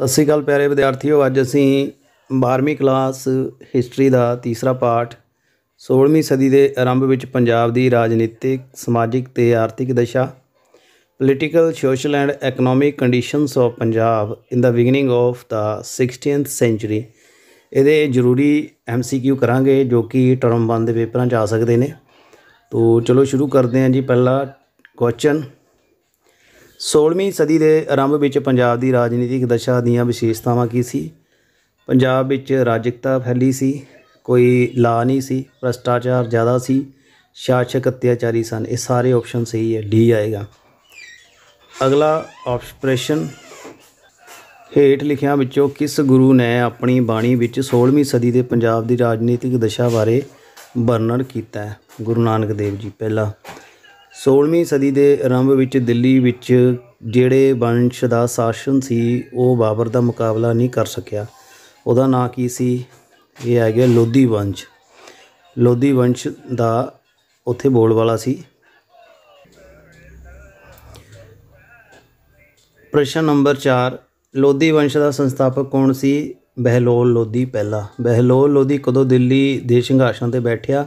ਸਤਿ ਸ੍ਰੀ ਅਕਾਲ ਪਿਆਰੇ ਵਿਦਿਆਰਥੀਓ ਅੱਜ ਅਸੀਂ 12ਵੀਂ ਕਲਾਸ ਹਿਸਟਰੀ ਦਾ ਤੀਸਰਾ ਪਾਠ 16ਵੀਂ ਸਦੀ ਦੇ ਆਰੰਭ ਵਿੱਚ ਪੰਜਾਬ ਦੀ ਰਾਜਨੀਤਿਕ ਸਮਾਜਿਕ ਤੇ ਆਰਥਿਕ ਦਸ਼ਾ political social and economic conditions of Punjab in the beginning of the 16th century ਇਹਦੇ ਜ਼ਰੂਰੀ ਐਮਸੀਕਿਊ ਕਰਾਂਗੇ ਜੋ ਕਿ ਟਰਮ 1 ਦੇ ਪੇਪਰਾਂ 'ਚ ਆ ਸਕਦੇ ਨੇ ਤੋ ਚਲੋ ਸ਼ੁਰੂ ਕਰਦੇ ਹਾਂ ਜੀ ਪਹਿਲਾ ਕੁਐਸਚਨ 16ਵੀਂ ਸਦੀ ਦੇ ਆਰੰਭ ਵਿੱਚ ਪੰਜਾਬ ਦੀ ਰਾਜਨੀਤਿਕ ਦਸ਼ਾ ਦੀਆਂ ਵਿਸ਼ੇਸ਼ਤਾਵਾਂ ਕੀ ਸੀ ਪੰਜਾਬ ਵਿੱਚ ਰਾਜਕਤਾ ਫੈਲੀ ਸੀ ਕੋਈ ਲਾ ਨਹੀਂ ਸੀ ਭ੍ਰਸ਼ਟਾਚਾਰ ਜ਼ਿਆਦਾ ਸੀ ਸ਼ਾਸਕ ਅਤਿਆਚਾਰੀ ਸਨ ਇਹ ਸਾਰੇ ਆਪਸ਼ਨ ਸਹੀ ਹੈ ਡੀ ਆਏਗਾ ਅਗਲਾ ਆਪਸ਼ਨ ਹੇਠ ਲਿਖਿਆਂ ਵਿੱਚੋਂ ਕਿਸ ਗੁਰੂ ਨੇ ਆਪਣੀ ਬਾਣੀ ਵਿੱਚ 16ਵੀਂ ਸਦੀ ਦੇ ਪੰਜਾਬ ਦੀ ਰਾਜਨੀਤਿਕ ਦਸ਼ਾ ਬਾਰੇ ਵਰਣਨ ਕੀਤਾ ਹੈ ਗੁਰੂ ਨਾਨਕ ਦੇਵ ਜੀ ਪਹਿਲਾ 16ਵੀਂ ਸਦੀ ਦੇ ਆਰੰਭ ਵਿੱਚ ਦਿੱਲੀ ਵਿੱਚ ਜਿਹੜੇ ਵੰਸ਼ ਦਾ ਸ਼ਾਸਨ ਸੀ ਉਹ ਬਾਬਰ ਦਾ ਮੁਕਾਬਲਾ ਨਹੀਂ ਕਰ ਸਕਿਆ ਉਹਦਾ ਨਾਂ ਕੀ ਸੀ ਇਹ ਆ ਗਿਆ ਲੋਧੀ ਵੰਸ਼ ਲੋਧੀ ਵੰਸ਼ ਦਾ ਉੱਥੇ ਵਾਲਾ ਸੀ ਪ੍ਰਸ਼ਨ ਨੰਬਰ 4 ਲੋਧੀ ਵੰਸ਼ ਦਾ ਸੰਸਥਾਪਕ ਕੌਣ ਸੀ ਬਹਿਲੋਲ ਲੋਧੀ ਪਹਿਲਾ ਬਹਿਲੋਲ ਲੋਧੀ ਕਦੋਂ ਦਿੱਲੀ ਦੇ ਸਿੰਘਾਸਣ ਤੇ ਬੈਠਿਆ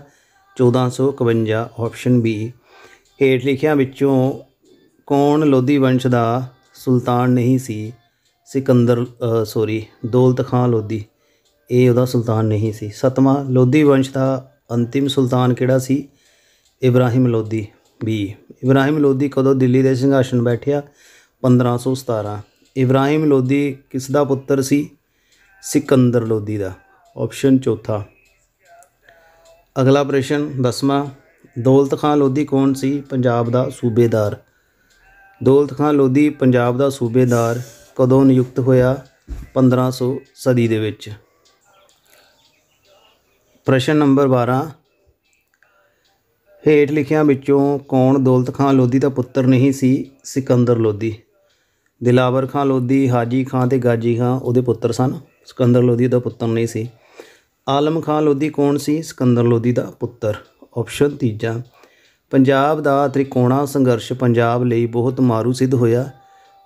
1451 ਆਪਸ਼ਨ ਬੀ ਹੇਠ ਲਿਖਿਆਂ ਵਿੱਚੋਂ ਕੌਣ ਲੋਧੀ ਵੰਸ਼ ਦਾ ਸੁਲਤਾਨ ਨਹੀਂ ਸੀ ਸਿਕੰਦਰ ਸੋਰੀ ਦੌਲਤ ਖਾਨ ਲੋਧੀ ਇਹ ਉਹਦਾ ਸੁਲਤਾਨ ਨਹੀਂ ਸੀ ਸਤਵਾਂ ਲੋਧੀ ਵੰਸ਼ ਦਾ ਅੰਤਿਮ ਸੁਲਤਾਨ ਕਿਹੜਾ ਸੀ ਇਬਰਾਹਿਮ ਲੋਧੀ ਵੀ ਇਬਰਾਹਿਮ ਲੋਧੀ ਕਦੋਂ ਦਿੱਲੀ ਦੇ ਸਿੰਘਾਸਣ ਬੈਠਿਆ 1517 ਇਬਰਾਹਿਮ ਲੋਧੀ ਕਿਸ ਦਾ ਪੁੱਤਰ ਸੀ ਸਿਕੰਦਰ ਲੋਧੀ ਦਾ ਆਪਸ਼ਨ ਚੌਥਾ ਅਗਲਾ ਪ੍ਰਸ਼ਨ ਦਸਵਾਂ ਦੌਲਤ ਖਾਨ ਲੋਧੀ ਕੌਣ ਸੀ ਪੰਜਾਬ ਦਾ ਸੂਬੇਦਾਰ ਦੌਲਤ ਖਾਨ ਲੋਧੀ ਪੰਜਾਬ ਦਾ ਸੂਬੇਦਾਰ ਕਦੋਂ ਨਿਯੁਕਤ ਹੋਇਆ 1500 ਸਦੀ ਦੇ ਵਿੱਚ ਪ੍ਰਸ਼ਨ ਨੰਬਰ 12 ਹੇਠ ਲਿਖਿਆਂ ਵਿੱਚੋਂ ਕੌਣ ਦੌਲਤ ਖਾਨ ਲੋਧੀ ਦਾ ਪੁੱਤਰ ਨਹੀਂ ਸੀ ਸਿਕੰਦਰ ਲੋਧੀ ਦਿਲਾਵਰ ਖਾਨ ਲੋਧੀ ਹਾਜੀ ਖਾਨ ਤੇ ਗਾਜੀ ਖਾਨ ਉਹਦੇ ਪੁੱਤਰ ਸਨ ਸਿਕੰਦਰ ਲੋਧੀ ਦਾ ਪੁੱਤਰ ਨਹੀਂ ਸੀ ਆਲਮ ਖਾਨ ਲੋਧੀ ਕੌਣ ਸੀ ਸਿਕੰਦਰ ਲੋਧੀ ਦਾ ਪੁੱਤਰ ਆਪਸ਼ਨ ਤੀਜਾ ਪੰਜਾਬ ਦਾ ਤ੍ਰਿਕੋਣਾ ਸੰਘਰਸ਼ ਪੰਜਾਬ ਲਈ ਬਹੁਤ ਮਾਰੂ ਸਿੱਧ ਹੋਇਆ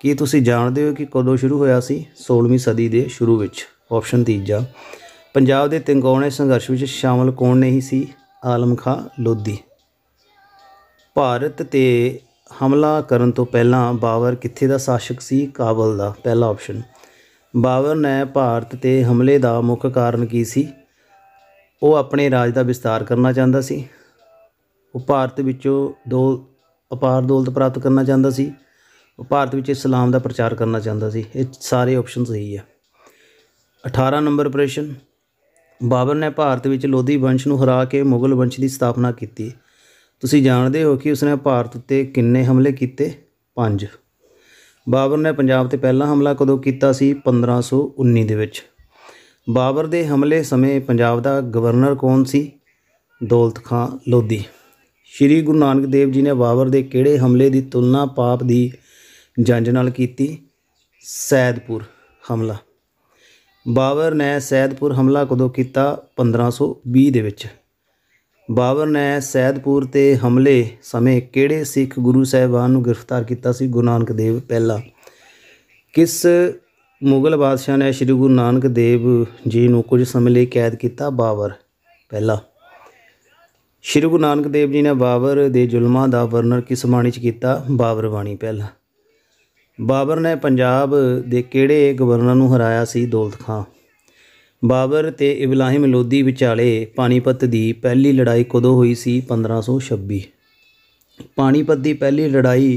ਕੀ ਤੁਸੀਂ ਜਾਣਦੇ ਹੋ ਕਿ ਕਦੋਂ ਸ਼ੁਰੂ ਹੋਇਆ ਸੀ 16ਵੀਂ ਸਦੀ ਦੇ ਸ਼ੁਰੂ ਵਿੱਚ ਆਪਸ਼ਨ ਤੀਜਾ ਪੰਜਾਬ ਦੇ ਤਿੰਗੋਣੇ ਸੰਘਰਸ਼ ਵਿੱਚ ਸ਼ਾਮਲ ਕੌਣ ਨਹੀਂ ਸੀ ਆਲਮ ਖਾਂ ਲੋਧੀ ਭਾਰਤ ਤੇ ਹਮਲਾ ਕਰਨ ਤੋਂ ਪਹਿਲਾਂ ਬਾਬਰ ਕਿੱਥੇ ਦਾ ਸ਼ਾਸਕ ਸੀ ਕਾਬਲ ਦਾ ਪਹਿਲਾ ਆਪਸ਼ਨ ਬਾਬਰ ਨੇ ਭਾਰਤ ਤੇ ਹਮਲੇ ਦਾ ਮੁੱਖ ਕਾਰਨ ਕੀ ਸੀ ਉਹ ਆਪਣੇ ਰਾਜ ਦਾ ਵਿਸਤਾਰ ਕਰਨਾ ਚਾਹੁੰਦਾ ਸੀ ਉਹ ਭਾਰਤ ਵਿੱਚੋਂ ਦੋ ਅਪਾਰ ਦੌਲਤ ਪ੍ਰਾਪਤ ਕਰਨਾ ਚਾਹੁੰਦਾ ਸੀ ਉਹ ਭਾਰਤ ਵਿੱਚ ਇਸਲਾਮ ਦਾ ਪ੍ਰਚਾਰ ਕਰਨਾ ਚਾਹੁੰਦਾ ਸੀ ਇਹ ਸਾਰੇ ਆਪਸ਼ਨ ਸਹੀ ਆ 18 ਨੰਬਰ ਪ੍ਰਸ਼ਨ ਬਾਬਰ ਨੇ ਭਾਰਤ ਵਿੱਚ ਲੋਧੀ ਵੰਸ਼ ਨੂੰ ਹਰਾ ਕੇ ਮੁਗਲ ਵੰਸ਼ ਦੀ ਸਥਾਪਨਾ ਕੀਤੀ ਤੁਸੀਂ ਜਾਣਦੇ ਹੋ ਕਿ ਉਸਨੇ ਭਾਰਤ ਉੱਤੇ ਕਿੰਨੇ ਹਮਲੇ ਕੀਤੇ 5 ਬਾਬਰ ਨੇ ਪੰਜਾਬ ਤੇ ਪਹਿਲਾ ਹਮਲਾ ਕਦੋਂ ਕੀਤਾ ਸੀ 1519 ਦੇ ਵਿੱਚ ਬਾਬਰ ਦੇ ਹਮਲੇ ਸਮੇਂ ਪੰਜਾਬ ਦਾ ਗਵਰਨਰ ਕੌਣ ਸੀ ਦੌਲਤ ਖਾਨ ਲੋਧੀ ਸ਼੍ਰੀ ਗੁਰੂ ਨਾਨਕ ਦੇਵ ਜੀ ਨੇ ਬਾਬਰ ਦੇ ਕਿਹੜੇ ਹਮਲੇ ਦੀ ਤੁਲਨਾ ਪਾਪ ਦੀ ਜੰਜ ਨਾਲ ਕੀਤੀ ਸੈਦਪੁਰ ਹਮਲਾ ਬਾਬਰ ਨੇ ਸੈਦਪੁਰ ਹਮਲਾ ਕਦੋਂ ਕੀਤਾ 1520 ਦੇ ਵਿੱਚ ਬਾਬਰ ਨੇ ਸੈਦਪੁਰ ਤੇ ਹਮਲੇ ਸਮੇਂ ਕਿਹੜੇ ਸਿੱਖ ਗੁਰੂ ਸਾਹਿਬਾਨ ਨੂੰ ਗ੍ਰਿਫਤਾਰ ਕੀਤਾ ਸੀ ਗੁਰੂ ਨਾਨਕ ਦੇਵ ਪਹਿਲਾ ਕਿਸ ਮੁਗਲ ਬਾਦਸ਼ਾਹ ਨੇ ਸ੍ਰੀ ਗੁਰੂ ਨਾਨਕ ਦੇਵ ਜੀ ਨੂੰ ਕੁਝ ਸਮੇਂ ਲਈ ਕੈਦ ਕੀਤਾ ਬਾਬਰ ਪਹਿਲਾ ਸ਼੍ਰੀ ਗੁਰੂ ਨਾਨਕ ਦੇਵ ਜੀ ਨੇ ਬਾਬਰ ਦੇ ਜ਼ੁਲਮਾਂ ਦਾ ਵਰਨਣ ਕਿਸ ਬਾਣੀ 'ਚ ਕੀਤਾ ਬਾਬਰ ਬਾਣੀ ਪਹਿਲਾ ਬਾਬਰ ਨੇ ਪੰਜਾਬ ਦੇ ਕਿਹੜੇ ਗਵਰਨਰ ਨੂੰ ਹਰਾਇਆ ਸੀ ਦੌਲਤ ਖਾਂ ਬਾਬਰ ਤੇ ਇਬਰਾਹਿਮ ਲੋਦੀ ਵਿਚਾਲੇ ਪਾਣੀਪਤ ਦੀ ਪਹਿਲੀ ਲੜਾਈ ਕਦੋਂ ਹੋਈ ਸੀ 1526 ਪਾਣੀਪਤ ਦੀ ਪਹਿਲੀ ਲੜਾਈ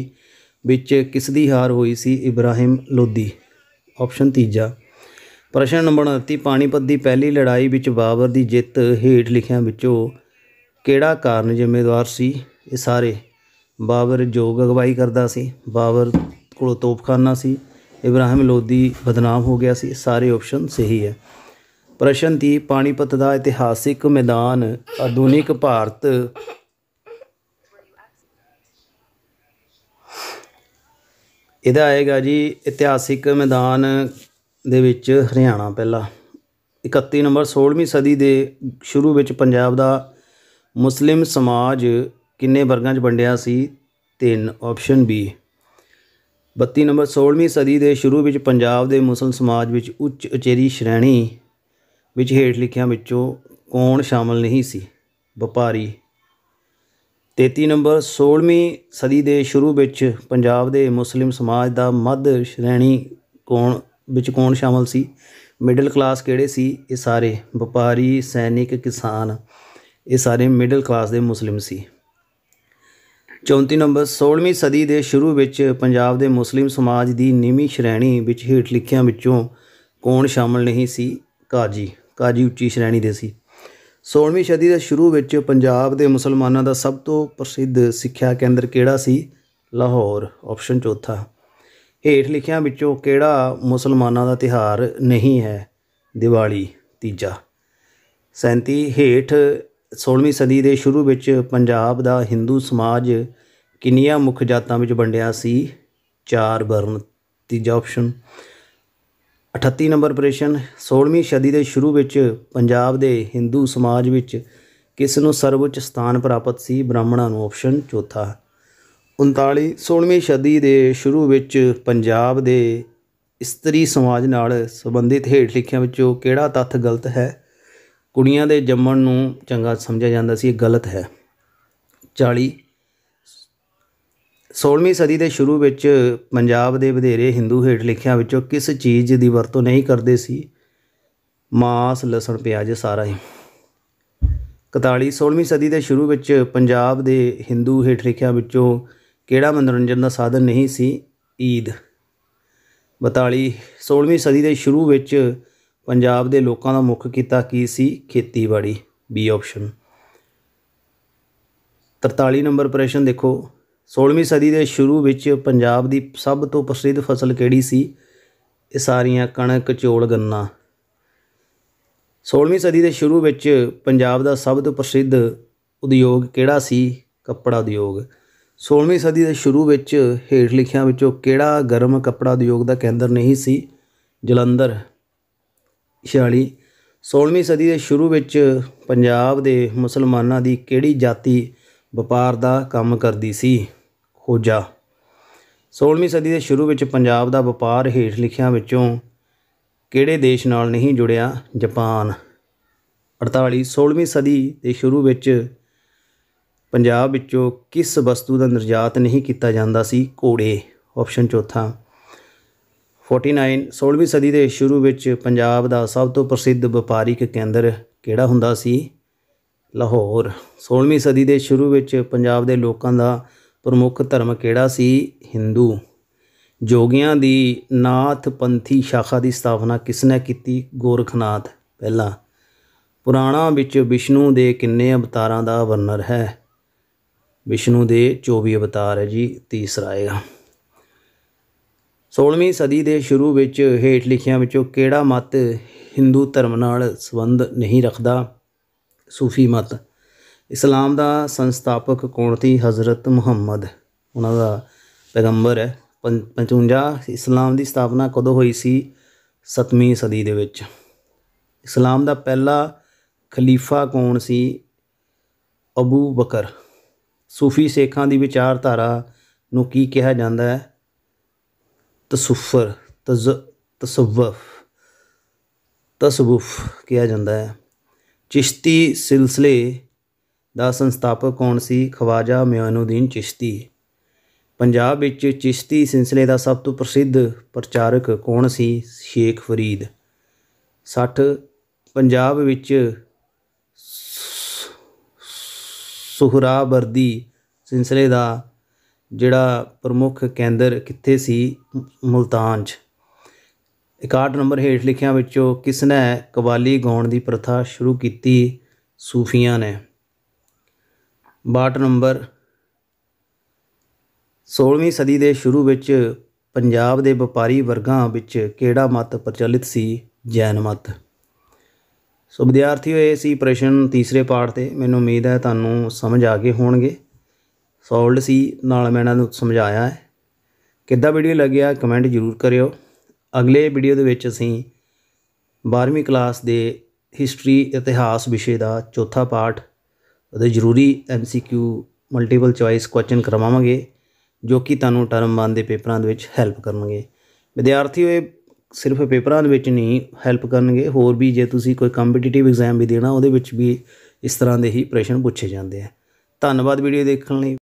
ਵਿੱਚ ਕਿਸ ਦੀ ਹਾਰ ਹੋਈ ਸੀ ਇਬਰਾਹਿਮ ਲੋਦੀ ਆਪਸ਼ਨ ਤੀਜਾ ਪ੍ਰਸ਼ਨ ਨੰਬਰ 29 ਪਾਣੀਪਤ ਦੀ ਪਹਿਲੀ ਲੜਾਈ ਵਿੱਚ ਬਾਬਰ ਦੀ ਜਿੱਤ ਹੇਠ ਲਿਖਿਆਂ ਵਿੱਚੋਂ ਕਿਹੜਾ ਕਾਰਨ ਜ਼ਿੰਮੇਵਾਰ ਸੀ ਇਹ ਸਾਰੇ ਬਾਬਰ ਜੋਗ ਅਗਵਾਈ ਕਰਦਾ ਸੀ ਬਾਬਰ ਕੋਲ ਤੋਪਖਾਨਾ ਸੀ ਇਬਰਾਹਿਮ ਲੋਦੀ ਬਦਨਾਮ ਹੋ ਗਿਆ ਸੀ ਸਾਰੇ ਆਪਸ਼ਨ ਸਹੀ ਹੈ ਪ੍ਰਸ਼ਨ 3 ਪਾਣੀਪਤ ਦਾ ਇਤਿਹਾਸਿਕ ਮੈਦਾਨ ਆਧੁਨਿਕ ਭਾਰਤ ਇਹਦਾ ਆਏਗਾ ਜੀ ਇਤਿਹਾਸਿਕ ਮੈਦਾਨ ਦੇ ਵਿੱਚ ਹਰਿਆਣਾ ਪਹਿਲਾ 31 ਨੰਬਰ 16ਵੀਂ ਸਦੀ ਦੇ ਸ਼ੁਰੂ ਵਿੱਚ ਪੰਜਾਬ ਦਾ ਮੁਸਲਿਮ ਸਮਾਜ ਕਿੰਨੇ ਵਰਗਾਂ 'ਚ ਵੰਡਿਆ ਸੀ ਤਿੰਨ ਆਪਸ਼ਨ ਬੀ 32 ਨੰਬਰ 16ਵੀਂ ਸਦੀ ਦੇ ਸ਼ੁਰੂ ਵਿੱਚ ਪੰਜਾਬ ਦੇ ਮੁਸਲਮ ਸਮਾਜ ਵਿੱਚ ਉੱਚ ਉਚੇਰੀ ਸ਼੍ਰੇਣੀ ਵਿੱਚ ਹੇਠ ਲਿਖਿਆਂ ਵਿੱਚੋਂ ਕੌਣ ਸ਼ਾਮਲ ਨਹੀਂ ਸੀ ਵਪਾਰੀ 33 ਨੰਬਰ 16ਵੀਂ ਸਦੀ ਦੇ ਸ਼ੁਰੂ ਵਿੱਚ ਪੰਜਾਬ ਦੇ ਮੁਸਲਿਮ ਸਮਾਜ ਦਾ ਮੱਧ ਸ਼੍ਰੇਣੀ ਕੌਣ ਵਿੱਚ ਕੌਣ ਸ਼ਾਮਲ ਸੀ ਮਿਡਲ ਕਲਾਸ ਕਿਹੜੇ ਸੀ ਇਹ ਸਾਰੇ ਵਪਾਰੀ ਸੈਨਿਕ ਕਿਸਾਨ ਇਹ ਸਾਰੇ ਮਿਡਲ ਕਲਾਸ ਦੇ ਮੁਸਲਿਮ ਸੀ 34 ਨੰਬਰ 16ਵੀਂ ਸਦੀ ਦੇ ਸ਼ੁਰੂ ਵਿੱਚ ਪੰਜਾਬ ਦੇ ਮੁਸਲਿਮ ਸਮਾਜ ਦੀ ਨੀਵੀਂ ਸ਼੍ਰੇਣੀ ਵਿੱਚ ਹੇਠ ਲਿਖਿਆਂ ਵਿੱਚੋਂ ਕੌਣ ਸ਼ਾਮਲ ਨਹੀਂ ਸੀ ਕਾਜੀ ਕਾਜੀ ਉੱਚੀ ਸ਼੍ਰੇਣੀ ਦੇ ਸੀ 16ਵੀਂ ਸਦੀ ਦੇ ਸ਼ੁਰੂ ਵਿੱਚ ਪੰਜਾਬ ਦੇ ਮੁਸਲਮਾਨਾਂ ਦਾ ਸਭ ਤੋਂ ਪ੍ਰਸਿੱਧ ਸਿੱਖਿਆ ਕੇਂਦਰ ਕਿਹੜਾ ਸੀ ਲਾਹੌਰ ਆਪਸ਼ਨ ਚੌਥਾ ਹੇਠ ਲਿਖਿਆਂ ਵਿੱਚੋਂ ਕਿਹੜਾ ਮੁਸਲਮਾਨਾਂ ਦਾ ਤਿਹਾਰ ਨਹੀਂ ਹੈ ਦੀਵਾਲੀ ਤੀਜਾ 37 ਹੇਠ 16ਵੀਂ ਸਦੀ ਦੇ ਸ਼ੁਰੂ ਵਿੱਚ ਪੰਜਾਬ ਦਾ ਹਿੰਦੂ ਸਮਾਜ ਕਿੰਨੀਆਂ ਮੁੱਖ ਜਾਤਾਂ ਵਿੱਚ ਵੰਡਿਆ ਸੀ ਚਾਰ ਵਰਨ ਤੀਜਾ ਆਪਸ਼ਨ 38 ਨੰਬਰ ਪ੍ਰਸ਼ਨ 16ਵੀਂ ਸਦੀ ਦੇ ਸ਼ੁਰੂ ਵਿੱਚ ਪੰਜਾਬ ਦੇ ਹਿੰਦੂ ਸਮਾਜ ਵਿੱਚ ਕਿਸ ਨੂੰ ਸਰਵਉੱਚ ਸਥਾਨ ਪ੍ਰਾਪਤ ਸੀ ਬ੍ਰਾਹਮਣਾਂ ਨੂੰ ਆਪਸ਼ਨ ਚੌਥਾ 39 16ਵੀਂ ਸਦੀ ਦੇ ਸ਼ੁਰੂ ਵਿੱਚ ਪੰਜਾਬ ਦੇ ਇਸਤਰੀ ਸਮਾਜ ਨਾਲ ਸੰਬੰਧਿਤ ਹੇਠ ਲਿਖਿਆਂ ਵਿੱਚੋਂ ਕਿਹੜਾ ਤੱਥ ਗਲਤ ਹੈ ਕੁੜੀਆਂ ਦੇ ਜੰਮਣ ਨੂੰ ਚੰਗਾ ਸਮਝਿਆ ਜਾਂਦਾ ਸੀ ਇਹ ਗਲਤ ਹੈ 40 16ਵੀਂ ਸਦੀ ਦੇ ਸ਼ੁਰੂ ਵਿੱਚ ਪੰਜਾਬ ਦੇ ਵਧੇਰੇ ਹਿੰਦੂ ਹੇਠ ਲਿਖਿਆਂ ਵਿੱਚੋਂ ਕਿਸ ਚੀਜ਼ ਦੀ ਵਰਤੋਂ ਨਹੀਂ ਕਰਦੇ ਸੀ ਮਾਸ ਲਸਣ ਪਿਆਜ਼ ਸਾਰਾ ਹੀ 41 16ਵੀਂ ਸਦੀ ਦੇ ਸ਼ੁਰੂ ਵਿੱਚ ਪੰਜਾਬ ਦੇ ਹਿੰਦੂ ਹੇਠ ਲਿਖਿਆਂ ਵਿੱਚੋਂ ਕਿਹੜਾ ਮਨੋਰੰਜਨ ਦਾ ਸਾਧਨ ਨਹੀਂ ਸੀ ਈਦ 42 16ਵੀਂ ਸਦੀ ਦੇ ਸ਼ੁਰੂ ਵਿੱਚ ਪੰਜਾਬ ਦੇ ਲੋਕਾਂ ਦਾ ਮੁੱਖ ਕੀਤਾ ਕੀ ਸੀ ਖੇਤੀਬਾੜੀ ਬੀ ਆਪਸ਼ਨ 43 ਨੰਬਰ ਪ੍ਰਸ਼ਨ ਦੇਖੋ 16ਵੀਂ ਸਦੀ ਦੇ ਸ਼ੁਰੂ ਵਿੱਚ ਪੰਜਾਬ ਦੀ ਸਭ ਤੋਂ ਪ੍ਰਸਿੱਧ ਫਸਲ ਕਿਹੜੀ ਸੀ ਇਹ ਸਾਰੀਆਂ ਕਣਕ ਚੋਲ ਗੰਨਾ 16ਵੀਂ ਸਦੀ ਦੇ ਸ਼ੁਰੂ ਵਿੱਚ ਪੰਜਾਬ ਦਾ ਸਭ ਤੋਂ ਪ੍ਰਸਿੱਧ ਉਦਯੋਗ ਕਿਹੜਾ ਸੀ ਕੱਪੜਾ ਉਦਯੋਗ 16ਵੀਂ ਸਦੀ ਦੇ ਸ਼ੁਰੂ ਵਿੱਚ ਹੇਠ ਲਿਖਿਆਂ ਵਿੱਚੋਂ ਕਿਹੜਾ ਗਰਮ ਕੱਪੜਾ ਉਦਯੋਗ ਦਾ ਕੇਂਦਰ ਨਹੀਂ ਸੀ ਜਲੰਧਰ 46 16ਵੀਂ ਸਦੀ ਦੇ ਸ਼ੁਰੂ ਵਿੱਚ ਪੰਜਾਬ ਦੇ ਮੁਸਲਮਾਨਾਂ ਦੀ ਕਿਹੜੀ ਜਾਤੀ ਵਪਾਰ ਦਾ ਕੰਮ ਕਰਦੀ ਸੀ ਖੋਜਾ 16ਵੀਂ ਸਦੀ ਦੇ ਸ਼ੁਰੂ ਵਿੱਚ ਪੰਜਾਬ ਦਾ ਵਪਾਰ ਹੇਠ ਲਿਖਿਆਂ ਵਿੱਚੋਂ ਕਿਹੜੇ ਦੇਸ਼ ਨਾਲ ਨਹੀਂ ਜੁੜਿਆ ਜਾਪਾਨ 48 16ਵੀਂ ਸਦੀ ਦੇ ਸ਼ੁਰੂ ਵਿੱਚ ਪੰਜਾਬ ਵਿੱਚੋਂ ਕਿਸ ਵਸਤੂ ਦਾ ਨਿਰਯਾਤ ਨਹੀਂ ਕੀਤਾ ਜਾਂਦਾ ਸੀ ਘੋੜੇ ਆਪਸ਼ਨ ਚੌਥਾ 49 16ਵੀਂ ਸਦੀ ਦੇ ਸ਼ੁਰੂ ਵਿੱਚ ਪੰਜਾਬ ਦਾ ਸਭ ਤੋਂ ਪ੍ਰਸਿੱਧ ਵਪਾਰਿਕ ਕੇਂਦਰ ਕਿਹੜਾ ਹੁੰਦਾ ਸੀ ਲਾਹੌਰ 16ਵੀਂ ਸਦੀ ਦੇ ਸ਼ੁਰੂ ਵਿੱਚ ਪੰਜਾਬ ਦੇ ਲੋਕਾਂ ਦਾ ਪ੍ਰਮੁੱਖ ਧਰਮ ਕਿਹੜਾ ਸੀ Hindu ਜੋਗੀਆਂ ਦੀ ਨਾਥ ਪੰਥੀ ਸ਼ਾਖਾ ਦੀ ਸਥਾਪਨਾ ਕਿਸਨੇ ਕੀਤੀ ਗੋਰਖਨਾਥ ਪਹਿਲਾ ਪੁਰਾਣਾ ਵਿੱਚ ਵਿਸ਼ਨੂੰ ਦੇ ਕਿੰਨੇ ਅਵਤਾਰਾਂ ਦਾ ਵਰਨਰ ਹੈ ਵਿਸ਼ਨੂੰ ਦੇ 24 ਅਵਤਾਰ ਹੈ ਜੀ ਤੀਸਰਾ ਹੈਗਾ 16ਵੀਂ ਸਦੀ ਦੇ ਸ਼ੁਰੂ ਵਿੱਚ ਹੇਠ ਲਿਖਿਆਂ ਵਿੱਚੋਂ ਕਿਹੜਾ ਮਤ ਹਿੰਦੂ ਧਰਮ ਨਾਲ ਸੰਬੰਧ ਨਹੀਂ ਰੱਖਦਾ ਸੂਫੀ ਮਤ ਇਸਲਾਮ ਦਾ ਸੰਸਥਾਪਕ ਕੌਣ ਸੀ ਹਜ਼ਰਤ ਮੁਹੰਮਦ ਉਹਨਾਂ ਦਾ ਪੈਗੰਬਰ ਹੈ 55 ਇਸਲਾਮ ਦੀ ਸਥਾਪਨਾ ਕਦੋਂ ਹੋਈ ਸੀ 7ਵੀਂ ਸਦੀ ਦੇ ਵਿੱਚ ਇਸਲਾਮ ਦਾ ਪਹਿਲਾ ਖਲੀਫਾ ਕੌਣ ਸੀ ਅਬੂ ਬਕਰ ਸੂਫੀ ਸੇਖਾਂ ਦੀ ਵਿਚਾਰਧਾਰਾ ਨੂੰ ਕੀ ਕਿਹਾ ਜਾਂਦਾ ਹੈ ਤਸਫਰ ਤਸਵਫ ਤਸਵਫ ਕਿਹਾ ਜਾਂਦਾ ਹੈ ਚਿਸ਼ਤੀ سلسلے ਦਾ ਸੰਸਥਾਪਕ ਕੌਣ ਸੀ ਖਵਾਜਾ ਮਿਆਨਉਦੀਨ ਚਿਸ਼ਤੀ ਪੰਜਾਬ ਵਿੱਚ ਚਿਸ਼ਤੀ سلسلے ਦਾ ਸਭ ਤੋਂ ਪ੍ਰਸਿੱਧ ਪ੍ਰਚਾਰਕ ਕੌਣ ਸੀ ਸ਼ੇਖ ਫਰੀਦ 60 ਪੰਜਾਬ ਵਿੱਚ ਸੁਹਰਾਵਰਦੀ سلسلے ਦਾ ਜਿਹੜਾ ਪ੍ਰਮੁੱਖ ਕੇਂਦਰ ਕਿੱਥੇ ਸੀ ਮੁਲਤਾਨ 'ਚ 61 ਨੰਬਰ ਹੇਠ ਲਿਖਿਆਂ ਵਿੱਚੋਂ ਕਿਸਨੇ ਕਵਾਲੀ ਗਾਉਣ ਦੀ ਪ੍ਰਥਾ ਸ਼ੁਰੂ ਕੀਤੀ ਸੂਫੀਆਂ ਨੇ 62 ਨੰਬਰ 16ਵੀਂ ਸਦੀ ਦੇ ਸ਼ੁਰੂ ਵਿੱਚ ਪੰਜਾਬ ਦੇ ਵਪਾਰੀ ਵਰਗਾਂ ਵਿੱਚ ਕਿਹੜਾ ਮਤ ਪ੍ਰਚਲਿਤ ਸੀ ਜੈਨ ਮਤ ਸੋ ਵਿਦਿਆਰਥੀਓ ਇਹ ਸੀ ਪ੍ਰਸ਼ਨ ਤੀਸਰੇ ਪਾਠ ਤੇ ਮੈਨੂੰ ਉਮੀਦ ਹੈ ਤੁਹਾਨੂੰ ਸਮਝ ਆ ਗਏ ਹੋਣਗੇ ਸੋਲਡ ਸੀ ਨਾਲ ਮੈਂ ਇਹਨਾਂ ਨੂੰ ਸਮਝਾਇਆ ਹੈ ਕਿੱਦਾਂ ਵੀਡੀਓ ਲੱਗਿਆ ਕਮੈਂਟ ਜ਼ਰੂਰ ਕਰਿਓ ਅਗਲੇ ਵੀਡੀਓ ਦੇ ਵਿੱਚ ਅਸੀਂ 12ਵੀਂ ਕਲਾਸ ਦੇ ਹਿਸਟਰੀ ਇਤਿਹਾਸ ਵਿਸ਼ੇ ਦਾ ਚੌਥਾ ਪਾਠ ਉਹਦੇ ਜ਼ਰੂਰੀ ਐਮਸੀਕਿਊ ਮਲਟੀਪਲ ਚੁਆਇਸ ਕੁਐਸਚਨ ਕਰਵਾਵਾਂਗੇ ਜੋ ਕਿ ਤੁਹਾਨੂੰ ਟਰਮ ਬੰਦ ਦੇ ਪੇਪਰਾਂ ਦੇ ਵਿੱਚ ਹੈਲਪ ਕਰਨਗੇ ਵਿਦਿਆਰਥੀਓ ਇਹ ਸਿਰਫ ਪੇਪਰਾਂ ਦੇ ਵਿੱਚ ਨਹੀਂ ਹੈਲਪ ਕਰਨਗੇ ਹੋਰ ਵੀ ਜੇ ਤੁਸੀਂ ਕੋਈ ਕੰਪੀਟੀਟਿਵ ਐਗਜ਼ਾਮ ਵੀ ਦੇਣਾ ਉਹਦੇ ਵਿੱਚ ਵੀ ਇਸ ਤਰ੍ਹਾਂ ਦੇ ਹੀ ਪ੍ਰਸ਼ਨ ਪੁੱਛੇ ਜਾਂਦੇ ਆ ਧੰਨਵਾਦ ਵੀਡੀਓ ਦੇਖਣ ਲਈ